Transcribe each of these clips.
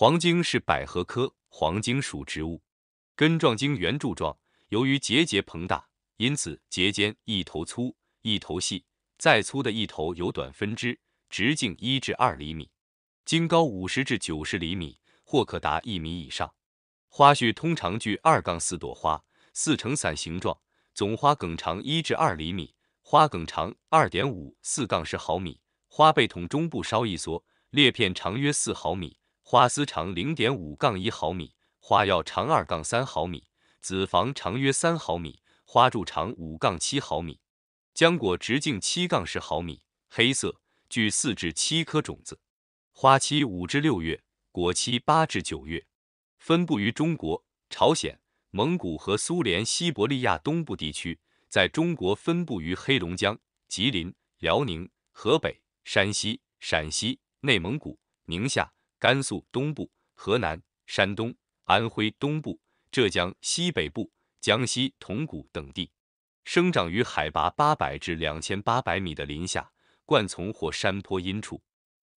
黄精是百合科黄精属植物，根状茎圆柱状，由于节节膨大，因此节间一头粗一头细，再粗的一头有短分支，直径一至二厘米，茎高五十至九十厘米，或可达一米以上。花序通常具二杠四朵花，四乘伞形状，总花梗长一至二厘米，花梗长二点五四杠十毫米，花被筒中部稍一缩，裂片长约四毫米。花丝长零点五杠一毫米，花药长二杠三毫米，子房长约三毫米，花柱长五杠七毫米，浆果直径七杠十毫米，黑色，具四至七颗种子。花期五至六月，果期八至九月。分布于中国、朝鲜、蒙古和苏联西伯利亚东部地区。在中国分布于黑龙江、吉林、辽宁、河北、山西、陕西、内蒙古、宁夏。甘肃东部、河南、山东、安徽东部、浙江西北部、江西铜鼓等地，生长于海拔八百至两千八百米的林下、灌丛或山坡阴处。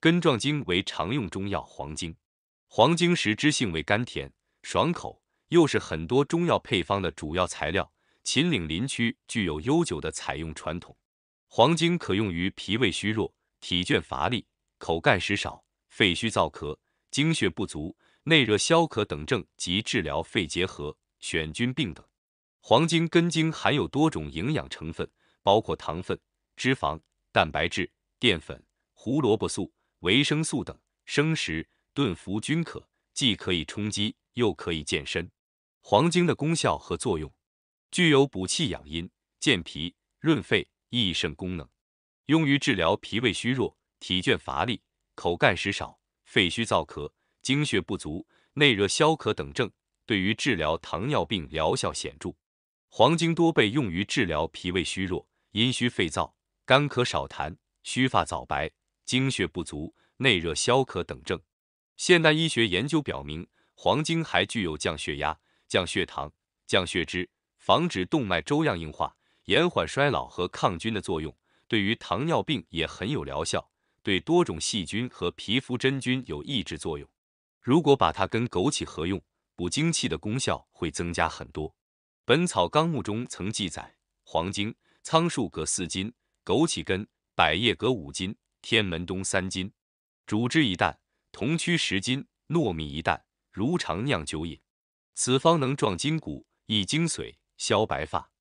根状茎为常用中药黄精。黄精实质性为甘甜、爽口，又是很多中药配方的主要材料。秦岭林区具有悠久的采用传统。黄精可用于脾胃虚弱、体倦乏力、口干食少。肺虚燥咳、精血不足、内热消渴等症及治疗肺结核、癣菌病等。黄精根茎含有多种营养成分，包括糖分、脂肪、蛋白质、淀粉、胡萝卜素、维生素等。生食、炖服均可，既可以充饥，又可以健身。黄精的功效和作用具有补气养阴、健脾润肺、益肾功能，用于治疗脾胃虚弱、体倦乏力。口干食少、肺虚燥咳、精血不足、内热消渴等症，对于治疗糖尿病疗效显著。黄精多被用于治疗脾胃虚弱、阴虚肺燥、干咳少痰、须发早白、精血不足、内热消渴等症。现代医学研究表明，黄精还具有降血压、降血糖、降血脂、防止动脉粥样硬化、延缓衰老和抗菌的作用，对于糖尿病也很有疗效。对多种细菌和皮肤真菌有抑制作用。如果把它跟枸杞合用，补精气的功效会增加很多。《本草纲目》中曾记载：黄精、苍术各四斤，枸杞根百叶各五斤，天门冬三斤，煮汁一担，同曲十斤，糯米一担，如常酿酒饮。此方能壮筋骨，益精髓，消白发。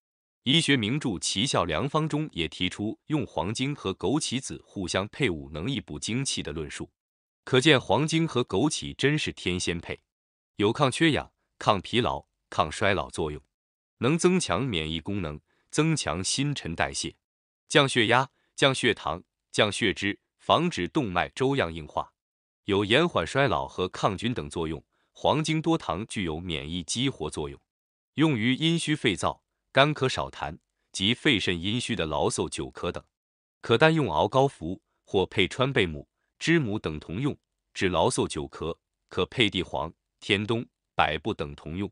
医学名著《奇效良方》中也提出用黄精和枸杞子互相配伍能益补精气的论述，可见黄精和枸杞真是天仙配，有抗缺氧、抗疲劳、抗衰老作用，能增强免疫功能，增强新陈代谢，降血压、降血糖、降血脂，防止动脉粥样硬化，有延缓衰老和抗菌等作用。黄精多糖具有免疫激活作用，用于阴虚肺燥。干咳少痰及肺肾阴虚的劳嗽久咳等，可单用熬膏服，或配川贝母、知母等同用治劳嗽久咳，可配地黄、天冬、百部等同用。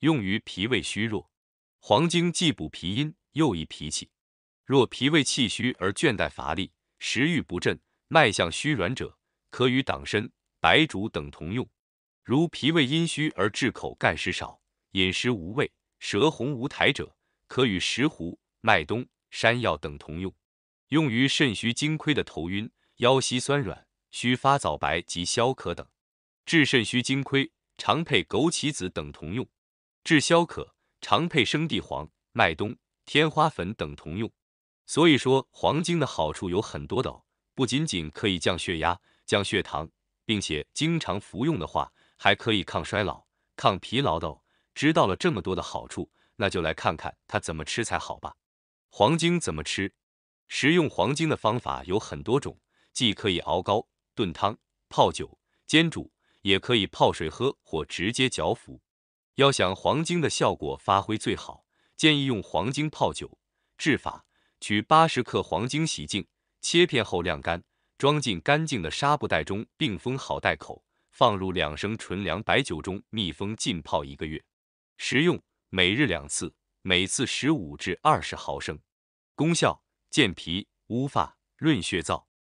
用于脾胃虚弱，黄精既补脾阴又益脾气，若脾胃气虚而倦怠乏力、食欲不振、脉象虚软者，可与党参、白术等同用。如脾胃阴虚而治口干食少、饮食无味、舌红无苔者，可与石斛、麦冬、山药等同用，用于肾虚精亏的头晕、腰膝酸软、须发早白及消渴等。治肾虚精亏，常配枸杞子等同用；治消渴，常配生地黄、麦冬、天花粉等同用。所以说，黄精的好处有很多的哦，不仅仅可以降血压、降血糖，并且经常服用的话，还可以抗衰老、抗疲劳的哦。知道了这么多的好处。那就来看看它怎么吃才好吧。黄精怎么吃？食用黄精的方法有很多种，既可以熬膏、炖汤、泡酒、煎煮，也可以泡水喝或直接嚼服。要想黄精的效果发挥最好，建议用黄精泡酒。制法：取八十克黄精，洗净、切片后晾干，装进干净的纱布袋中，并封好袋口，放入两升纯粮白酒中密封浸泡一个月。食用。每日两次，每次十五至二十毫升。功效：健脾、乌发、润血燥。